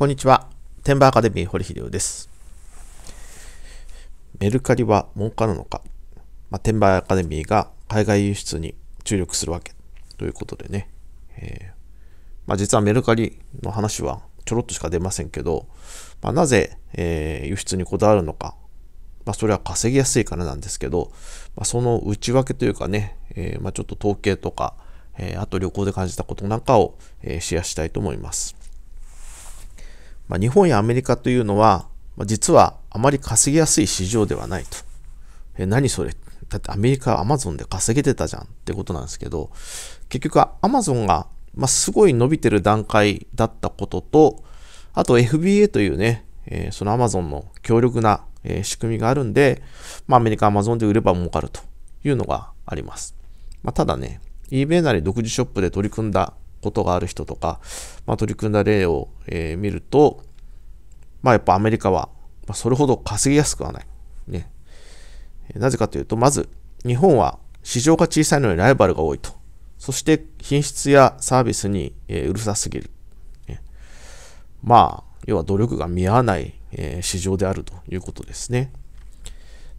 こんにちは。テンバーアカデミー堀秀夫です。メルカリは儲かるのか、まあ、テンバーアカデミーが海外輸出に注力するわけということでね、えー、まあ、実はメルカリの話はちょろっとしか出ませんけど、まあ、なぜ、えー、輸出にこだわるのか、まそれは稼ぎやすいからなんですけど、まあ、その内訳というかね、えー、まちょっと統計とか、えあと旅行で感じたことなんかを、えシェアしたいと思います。まあ、日本やアメリカというのは、まあ、実はあまり稼ぎやすい市場ではないと。え、何それだってアメリカはアマゾンで稼げてたじゃんってことなんですけど、結局はマゾンが、まあ、すごい伸びてる段階だったことと、あと FBA というね、えー、そのアマゾンの強力な、えー、仕組みがあるんで、まあ、アメリカはアマゾンで売れば儲かるというのがあります。まあ、ただね、eBay なり独自ショップで取り組んだことがある人とか、まあ、取り組んだ例を、えー、見ると、まあやっぱアメリカは、まそれほど稼ぎやすくはない。ね。なぜかというと、まず、日本は市場が小さいのにライバルが多いと。そして品質やサービスに、えうるさすぎる。まあ、要は努力が見合わない、え市場であるということですね。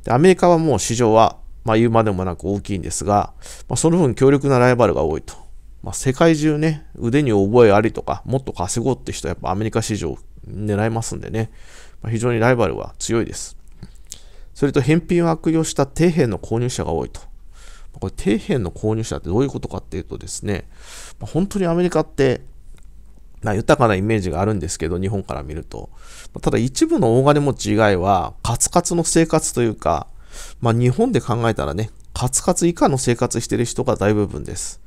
でアメリカはもう市場は、まあ、言うまでもなく大きいんですが、まあ、その分強力なライバルが多いと。まあ、世界中ね、腕に覚えありとか、もっと稼ごうって人はやっぱアメリカ市場狙えますんでね、まあ、非常にライバルは強いです。それと返品を悪用した底辺の購入者が多いと。これ底辺の購入者ってどういうことかっていうとですね、まあ、本当にアメリカって、まあ、豊かなイメージがあるんですけど、日本から見ると。ただ一部の大金持ち以外は、カツカツの生活というか、まあ、日本で考えたらね、カツカツ以下の生活してる人が大部分です。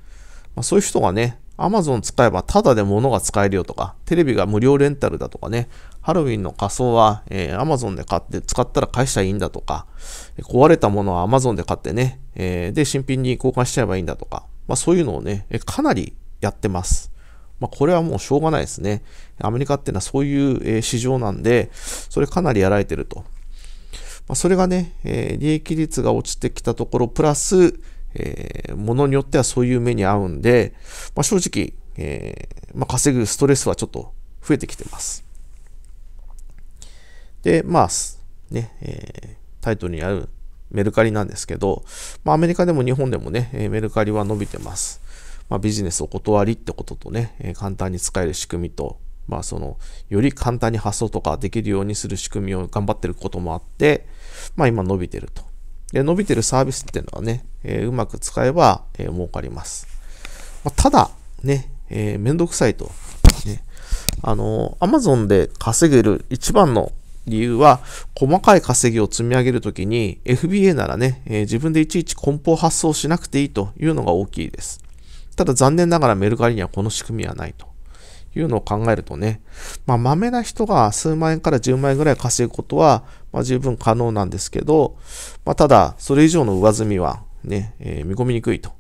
まあ、そういう人がね、Amazon 使えばタダで物が使えるよとか、テレビが無料レンタルだとかね、ハロウィンの仮装は、えー、Amazon で買って使ったら返したらいいんだとか、壊れたものは Amazon で買ってね、えー、で、新品に交換しちゃえばいいんだとか、まあそういうのをね、かなりやってます。まあこれはもうしょうがないですね。アメリカっていうのはそういう市場なんで、それかなりやられてると。まあ、それがね、えー、利益率が落ちてきたところ、プラス、えー、ものによってはそういう目に遭うんで、まあ、正直、えー、まあ、稼ぐストレスはちょっと増えてきてます。で、まあ、ね、えー、タイトルにあるメルカリなんですけど、まあ、アメリカでも日本でもね、えメルカリは伸びてます。まあ、ビジネスお断りってこととね、え簡単に使える仕組みと、まあ、その、より簡単に発送とかできるようにする仕組みを頑張ってることもあって、まあ、今伸びてると。で、伸びてるサービスっていうのはね、えー、うまく使えば、えー、儲かります。まあ、ただ、ね、えー、めんどくさいと。ね、あのー、Amazon で稼げる一番の理由は、細かい稼ぎを積み上げるときに、FBA ならね、えー、自分でいちいち梱包発送しなくていいというのが大きいです。ただ残念ながらメルカリにはこの仕組みはないと。いうのを考えるとね、まあ、豆な人が数万円から10万円ぐらい稼ぐことは、まあ、十分可能なんですけど、まあ、ただ、それ以上の上積みはね、えー、見込みにくいと。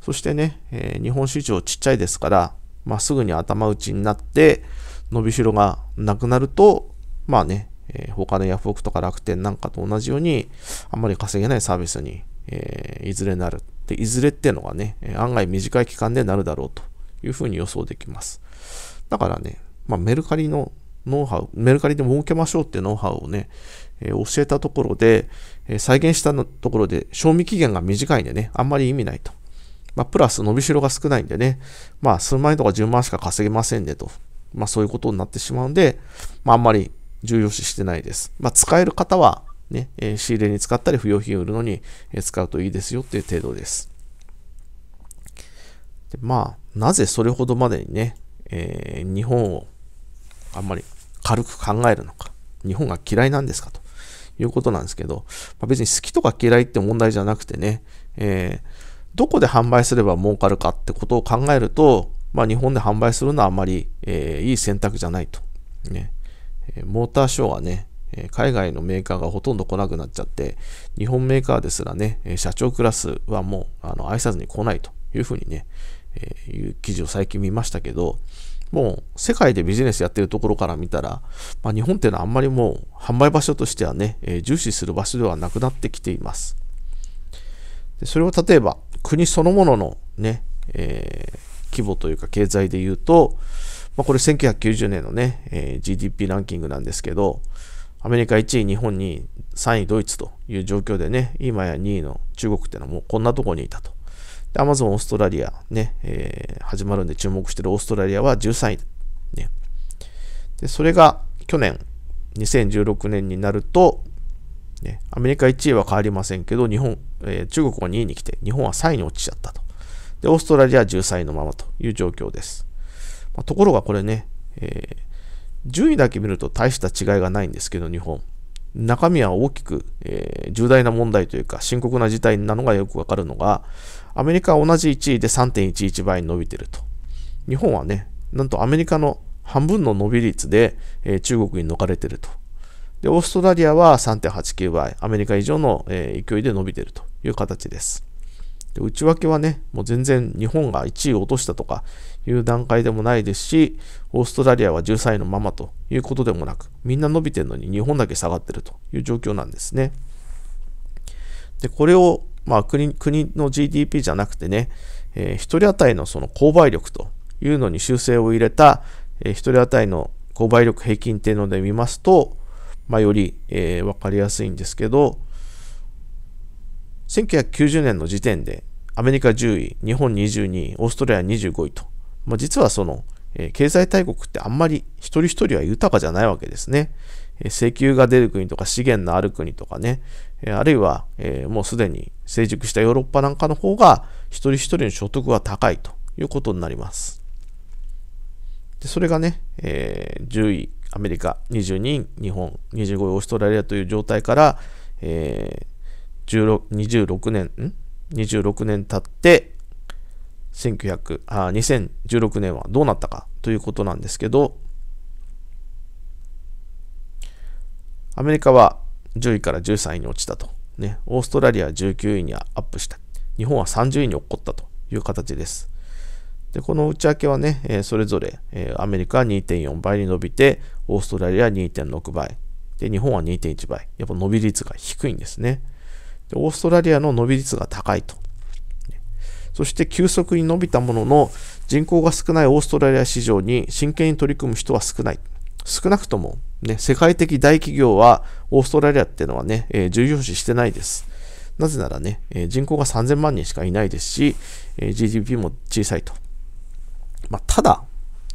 そしてね、えー、日本市場ちっちゃいですから、まあ、すぐに頭打ちになって、伸びしろがなくなると、まあね、えー、他のヤフオクとか楽天なんかと同じように、あんまり稼げないサービスに、えー、いずれなる。で、いずれっていうのがね、案外短い期間でなるだろうというふうに予想できます。だからね、まあ、メルカリのノウハウ、メルカリで儲けましょうっていうノウハウをね、えー、教えたところで、えー、再現したところで、賞味期限が短いんでね、あんまり意味ないと。まあ、プラス伸びしろが少ないんでね、まあ、数万円とか10万しか稼げませんねと。まあ、そういうことになってしまうんで、まあ、あんまり重要視してないです。まあ、使える方は、ね、えー、仕入れに使ったり、不要品を売るのに使うといいですよっていう程度です。でまあ、なぜそれほどまでにね、えー、日本をあんまり軽く考えるのか、日本が嫌いなんですかということなんですけど、まあ、別に好きとか嫌いって問題じゃなくてね、えー、どこで販売すれば儲かるかってことを考えると、まあ、日本で販売するのはあんまり、えー、いい選択じゃないと。ね、モーターショーはね、海外のメーカーがほとんど来なくなっちゃって、日本メーカーですらね、社長クラスはもうあの挨拶に来ないというふうにね、いう記事を最近見ましたけど、もう世界でビジネスやってるところから見たら、まあ、日本っていうのはあんまりもう販売場所としてはね、えー、重視する場所ではなくなってきています。でそれは例えば国そのもののね、えー、規模というか経済で言うと、まあ、これ1990年のね、えー、GDP ランキングなんですけど、アメリカ1位、日本2位、3位ドイツという状況でね、今や2位の中国っていうのはもうこんなとこにいたと。アマゾン、オーストラリアね、えー、始まるんで注目してるオーストラリアは13位。ね、でそれが去年、2016年になると、ね、アメリカ1位は変わりませんけど、日本、えー、中国は2位に来て、日本は3位に落ちちゃったと。で、オーストラリアは13位のままという状況です。まあ、ところがこれね、えー、順位だけ見ると大した違いがないんですけど、日本。中身は大きく、えー、重大な問題というか深刻な事態なのがよくわかるのが、アメリカは同じ1位で3.11倍に伸びてると。日本はね、なんとアメリカの半分の伸び率で、えー、中国に抜かれてると。で、オーストラリアは3.89倍、アメリカ以上の、えー、勢いで伸びてるという形です。で内訳はね、もう全然日本が1位落としたとかいう段階でもないですし、オーストラリアは13位のままということでもなく、みんな伸びてるのに日本だけ下がってるという状況なんですね。で、これをまあ国、国の GDP じゃなくてね、えー、1人当たりのその購買力というのに修正を入れた、えー、1人当たりの購買力平均というので見ますと、まあ、より、えー、分かりやすいんですけど、1990年の時点でアメリカ10位、日本22位、オーストラリア25位と、まあ、実はその、えー、経済大国ってあんまり一人一人は豊かじゃないわけですね。石油が出る国とか資源のある国とかね、あるいは、えもうすでに成熟したヨーロッパなんかの方が一人一人の所得は高いということになります。でそれがね、え10位アメリカ、22位日本、25位オーストラリアという状態から、えー、26年、?26 年経って、1900あ2016年はどうなったかということなんですけど、アメリカは10位から13位に落ちたと。ね、オーストラリアは19位にアップした。日本は30位に落っこったという形です。で、この内訳はね、えー、それぞれ、えー、アメリカは2.4倍に伸びて、オーストラリアは2.6倍。で、日本は2.1倍。やっぱ伸び率が低いんですね。で、オーストラリアの伸び率が高いと。そして急速に伸びたものの人口が少ないオーストラリア市場に真剣に取り組む人は少ない。少なくともね、世界的大企業はオーストラリアっていうのはね、えー、重要視してないです。なぜならね、えー、人口が3000万人しかいないですし、えー、GDP も小さいと。まあ、ただ、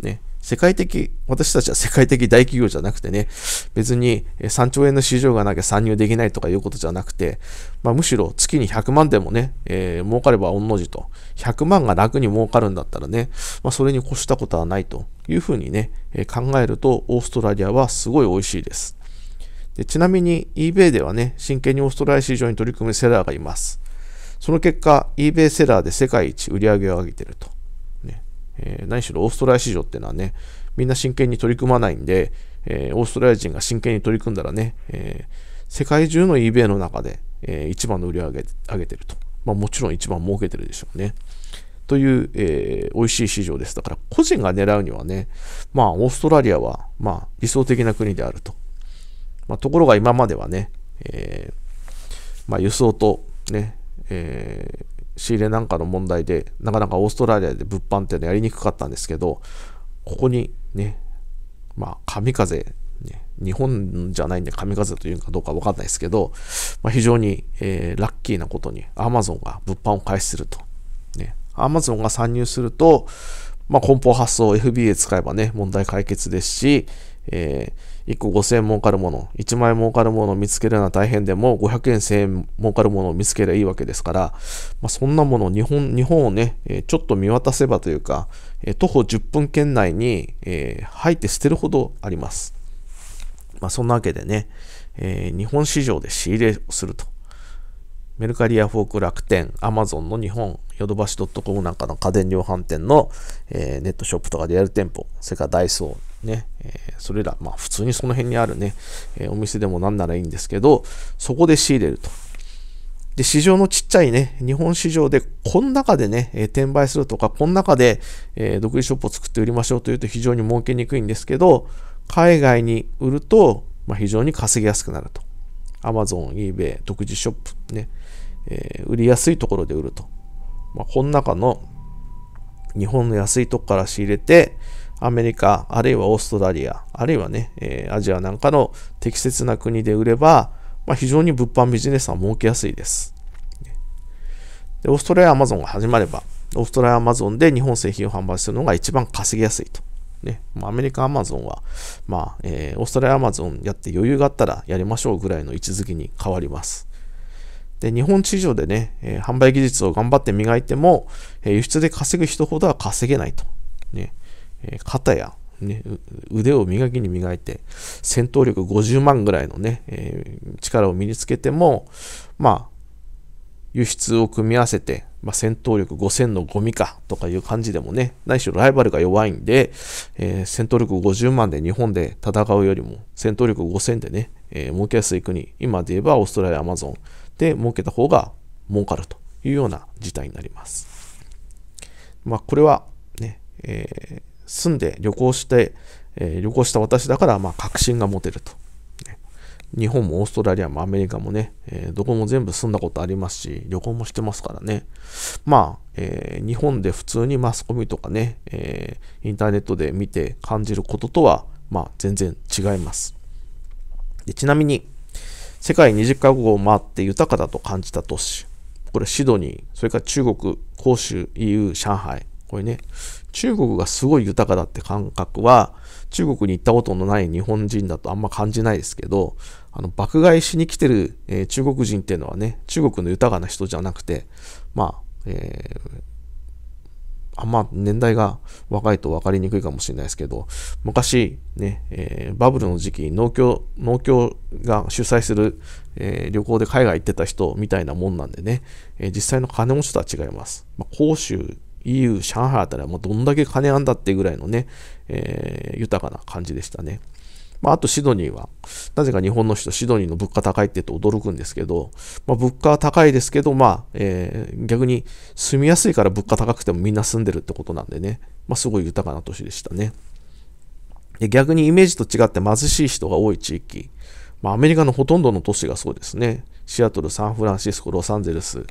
ね、世界的、私たちは世界的大企業じゃなくてね、別に3兆円の市場がなきゃ参入できないとかいうことじゃなくて、まあ、むしろ月に100万でもね、えー、儲かれば御の字と、100万が楽に儲かるんだったらね、まあ、それに越したことはないというふうにね、えー、考えると、オーストラリアはすごい美味しいです。でちなみに eBay ではね、真剣にオーストラリア市場に取り組むセラーがいます。その結果、eBay セラーで世界一売り上げを上げていると。えー、何しろオーストラリア市場っていうのはね、みんな真剣に取り組まないんで、えー、オーストラリア人が真剣に取り組んだらね、えー、世界中の eBay の中で、えー、一番の売り上げ上げてると。まあ、もちろん一番儲けてるでしょうね。という、えー、美味しい市場です。だから個人が狙うにはね、まあオーストラリアは、まあ、理想的な国であると。まあ、ところが今まではね、えーまあ、輸送とね、えー、仕入れなんかの問題で、なかなかオーストラリアで物販っていうのやりにくかったんですけど、ここにね、まあ、神風、ね、日本じゃないんで神風というかどうかわかんないですけど、まあ、非常に、えー、ラッキーなことに Amazon が物販を開始すると。ね、Amazon が参入すると、まあ、梱包発送 FBA 使えばね、問題解決ですし、えー1個5000円儲かるもの、1万円儲かるものを見つけるのは大変でも、500円、1000円儲かるものを見つければいいわけですから、まあ、そんなもの、日本、日本をね、ちょっと見渡せばというか、徒歩10分圏内に、えー、入って捨てるほどあります。まあ、そんなわけでね、え日本市場で仕入れをすると。メルカリやフォーク楽天、アマゾンの日本、ヨドバシ .com なんかの家電量販店の、えネットショップとかリアル店舗、それからダイソー、ね、えそれら、まあ普通にその辺にあるね、えお店でも何ならいいんですけど、そこで仕入れると。で、市場のちっちゃいね、日本市場で、この中でね、え転売するとか、この中で、え独立ショップを作って売りましょうというと非常に儲けにくいんですけど、海外に売ると、まあ、非常に稼ぎやすくなると。Amazon、eBay、独自ショップね、えー、売りやすいところで売ると。まあ、この中の日本の安いとこから仕入れて、アメリカ、あるいはオーストラリア、あるいはね、えー、アジアなんかの適切な国で売れば、まあ、非常に物販ビジネスは儲けやすいです。でオーストラリアアマゾンが始まれば、オーストラリアアマゾンで日本製品を販売するのが一番稼ぎやすいと。ね、アメリカアマゾンは、まあえー、オーストラリアアマゾンやって余裕があったらやりましょうぐらいの位置づけに変わります。で日本市場でね、えー、販売技術を頑張って磨いても、えー、輸出で稼ぐ人ほどは稼げないと。ね、えー、肩や、ね、腕を磨きに磨いて、戦闘力50万ぐらいのね、えー、力を身につけても、まあ、輸出を組み合わせて、まあ、戦闘力5000のゴミかとかいう感じでもね、ないしろライバルが弱いんで、えー、戦闘力50万で日本で戦うよりも、戦闘力5000でね、えー、儲けやすい国、今で言えばオーストラリア、アマゾンで儲けた方が儲かるというような事態になります。まあ、これはね、えー住んで旅行して、えー、旅行した私だから、まあ、確信が持てると。日本もオーストラリアもアメリカもね、えー、どこも全部住んだことありますし、旅行もしてますからね。まあ、えー、日本で普通にマスコミとかね、えー、インターネットで見て感じることとは、まあ、全然違います。でちなみに、世界20カ国を回って豊かだと感じた都市。これ、シドニー、それから中国、広州、EU、上海、これね、中国がすごい豊かだって感覚は、中国に行ったことのない日本人だとあんま感じないですけど、あの爆買いしに来てる、えー、中国人っていうのはね、中国の豊かな人じゃなくて、まあ、えー、あんま年代が若いと分かりにくいかもしれないですけど、昔ね、えー、バブルの時期、農協、農協が主催する、えー、旅行で海外行ってた人みたいなもんなんでね、えー、実際の金持ちとは違います。まあ、州 EU、上海あたりはもうどんだけ金あんだってぐらいのね、えー、豊かな感じでしたね。まあ、あとシドニーは、なぜか日本の人、シドニーの物価高いって言うと驚くんですけど、まあ、物価は高いですけど、まあ、えー、逆に住みやすいから物価高くてもみんな住んでるってことなんでね、まあ、すごい豊かな都市でしたね。で逆にイメージと違って貧しい人が多い地域、まあ、アメリカのほとんどの都市がそうですね。シアトル、サンフランシスコ、ロサンゼルス、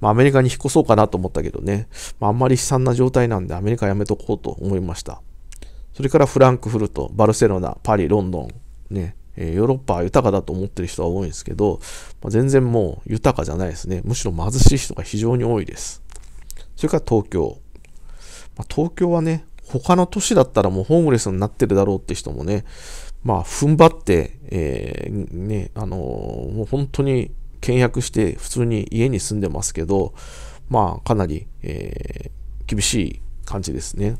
まあ、アメリカに引っ越そうかなと思ったけどね、まあ、あんまり悲惨な状態なんでアメリカやめとこうと思いました。それからフランクフルト、バルセロナ、パリ、ロンドン、ね、えヨーロッパは豊かだと思ってる人は多いんですけど、まあ、全然もう豊かじゃないですね。むしろ貧しい人が非常に多いです。それから東京。まあ、東京はね、他の都市だったらもうホームレスになってるだろうって人もね、まあ、踏ん張って、えー、ね、あのー、もう本当に倹約して普通に家に住んでますけど、まあ、かなり、えー、厳しい感じですね。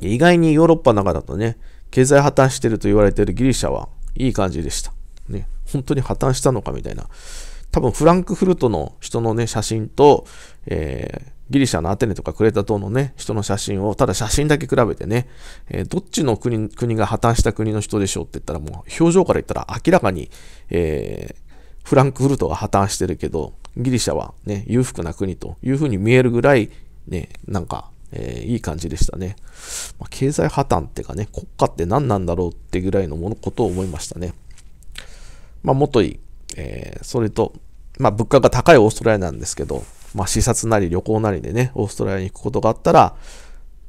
意外にヨーロッパの中だとね、経済破綻してると言われてるギリシャはいい感じでした。ね、本当に破綻したのかみたいな。多分フランクフルトの人のね、写真と、えー、ギリシャのアテネとかクレタ島のね、人の写真を、ただ写真だけ比べてね、えー、どっちの国国が破綻した国の人でしょうって言ったら、もう表情から言ったら明らかに、えー、フランクフルトは破綻してるけど、ギリシャはね、裕福な国というふうに見えるぐらい、ね、なんか、えー、いい感じでしたね。まあ、経済破綻ってかね、国家って何なんだろうってぐらいのものことを思いましたね。まあ、もとい、えー、それと、まあ、物価が高いオーストラリアなんですけど、まあ、視察なり旅行なりでね、オーストラリアに行くことがあったら、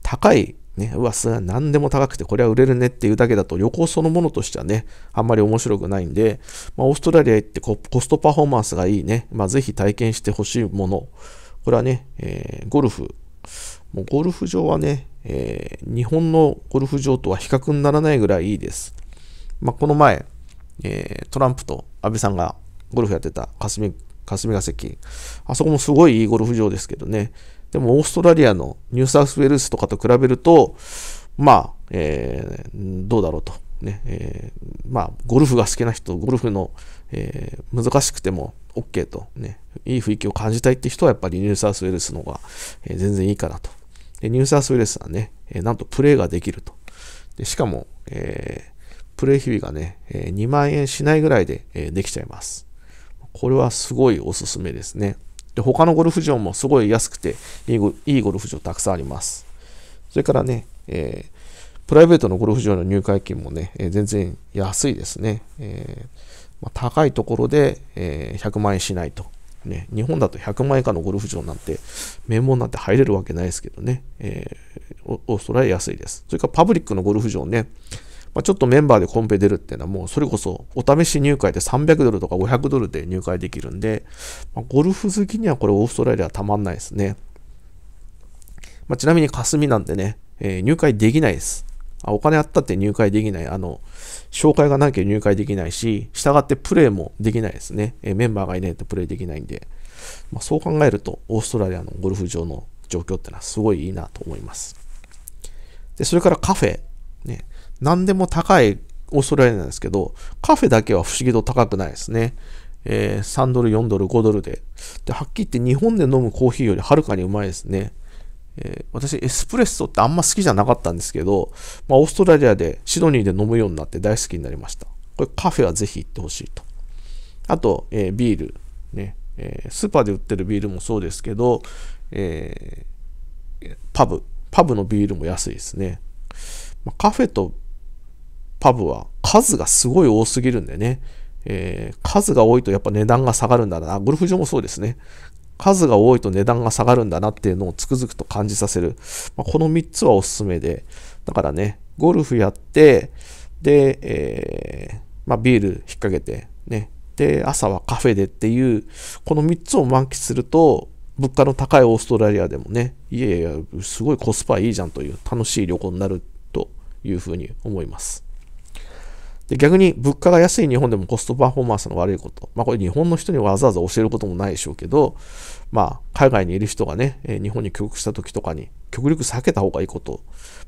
高いね、うわ、す何でも高くてこれは売れるねっていうだけだと旅行そのものとしてはね、あんまり面白くないんで、まあ、オーストラリア行ってコストパフォーマンスがいいね、まあ、ぜひ体験してほしいもの、これはね、えー、ゴルフ。もうゴルフ場はね、えー、日本のゴルフ場とは比較にならないぐらいいいです。まあ、この前、えー、トランプと安倍さんがゴルフやってた霞霞ヶ関、あそこもすごいいいゴルフ場ですけどね、でもオーストラリアのニューサウスウェルスとかと比べると、まあ、えー、どうだろうと。ね、えー、まあ、ゴルフが好きな人、ゴルフの、えー、難しくても OK と、ね、いい雰囲気を感じたいって人はやっぱりニューサウスウェルスの方が、え全然いいかなと。で、ニューサウスウェルスはね、えなんとプレイができると。で、しかも、えプレイ日々がね、え2万円しないぐらいで、えできちゃいます。これはすごいおすすめですね。で、他のゴルフ場もすごい安くていいゴ、いいゴルフ場たくさんあります。それからね、えー、プライベートのゴルフ場の入会金もね、えー、全然安いですね。えー、まあ、高いところで、え100万円しないと。ね、日本だと100万円以下のゴルフ場なんて、名門なんて入れるわけないですけどね、えー、オーストラリア安いです。それからパブリックのゴルフ場ね、まあ、ちょっとメンバーでコンペ出るっていうのはもうそれこそお試し入会で300ドルとか500ドルで入会できるんで、まあ、ゴルフ好きにはこれオーストラリアはたまんないですね。まあ、ちなみに霞なんでね、えー、入会できないです。あお金あったって入会できない。あの、紹介がなきゃ入会できないし、従ってプレイもできないですね。えー、メンバーがいないとプレイできないんで、まあ、そう考えると、オーストラリアのゴルフ場の状況ってのはすごいいいなと思います。で、それからカフェ。ね、何でも高いオーストラリアなんですけど、カフェだけは不思議と高くないですね。えー、3ドル、4ドル、5ドルで。で、はっきり言って日本で飲むコーヒーよりはるかにうまいですね。えー、私、エスプレッソってあんま好きじゃなかったんですけど、まあ、オーストラリアでシドニーで飲むようになって大好きになりました。これカフェはぜひ行ってほしいと。あと、えー、ビール。ね、えー、スーパーで売ってるビールもそうですけど、えー、パブ。パブのビールも安いですね。まあ、カフェとパブは数がすごい多すぎるんでね、えー、数が多いとやっぱ値段が下がるんだな。ゴルフ場もそうですね。数が多いと値段が下がるんだなっていうのをつくづくと感じさせる。まあ、この3つはおすすめで。だからね、ゴルフやって、で、えー、まあ、ビール引っ掛けて、ね。で、朝はカフェでっていう、この3つを満喫すると、物価の高いオーストラリアでもね、いやいや、すごいコスパいいじゃんという楽しい旅行になるというふうに思います。で逆に物価が安い日本でもコストパフォーマンスの悪いこと、まあ、これ日本の人にわざわざ教えることもないでしょうけど、まあ、海外にいる人がね、え日本に帰国した時とかに極力避けた方がいいこと、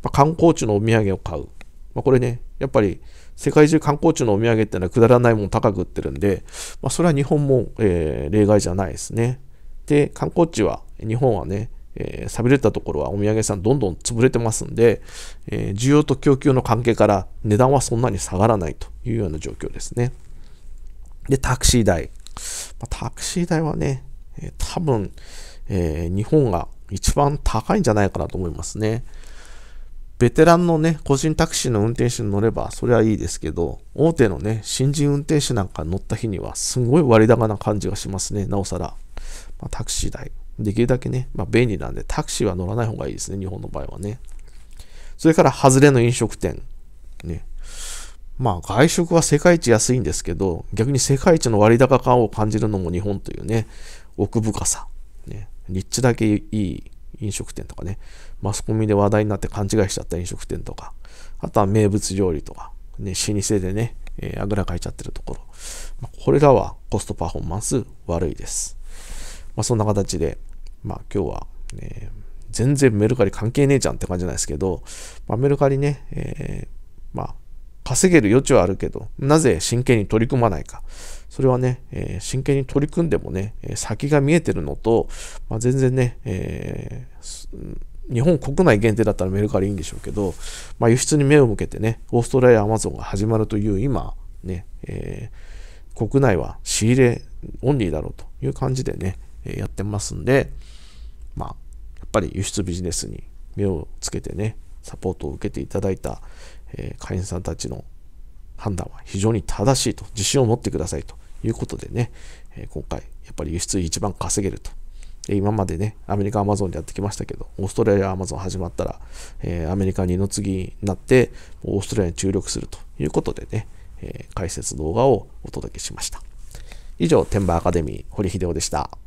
まあ、観光地のお土産を買う、まあ、これねやっぱり世界中観光地のお土産っていうのはくだらないもの高く売ってるんで、まあ、それは日本も、えー、例外じゃないですねで観光地は日本はねえー、寂れたところはお土産屋さんどんどん潰れてますんで、えー、需要と供給の関係から値段はそんなに下がらないというような状況ですね。で、タクシー代。まタクシー代はね、え多分、えー、日本が一番高いんじゃないかなと思いますね。ベテランのね、個人タクシーの運転手に乗れば、それはいいですけど、大手のね、新人運転手なんか乗った日には、すごい割高な感じがしますね、なおさら。まあ、タクシー代。できるだけね、まあ、便利なんで、タクシーは乗らない方がいいですね、日本の場合はね。それから、外れの飲食店。ね。まあ、外食は世界一安いんですけど、逆に世界一の割高感を感じるのも日本というね、奥深さ。ね。立地だけいい飲食店とかね、マスコミで話題になって勘違いしちゃった飲食店とか、あとは名物料理とか、ね、老舗でね、えー、あぐらかいちゃってるところ。これらはコストパフォーマンス悪いです。まあ、そんな形で、まあ、今日は、ね、全然メルカリ関係ねえじゃんって感じなんですけど、まあ、メルカリね、えー、まあ、稼げる余地はあるけど、なぜ真剣に取り組まないか。それはね、えー、真剣に取り組んでもね、先が見えてるのと、まあ、全然ね、えー、日本国内限定だったらメルカリいいんでしょうけど、まあ、輸出に目を向けてね、オーストラリア、アマゾンが始まるという今、ね、えー、国内は仕入れオンリーだろうという感じでね、えやってますんで、まあ、やっぱり輸出ビジネスに目をつけてね、サポートを受けていただいた、え会員さんたちの判断は非常に正しいと、自信を持ってくださいということでね、え今回、やっぱり輸出一番稼げると。で今までね、アメリカ、アマゾンでやってきましたけど、オーストラリア、アマゾン始まったら、えー、アメリカ二の次になって、オーストラリアに注力するということでね、えー、解説動画をお届けしました。以上、天馬アカデミー、堀秀夫でした。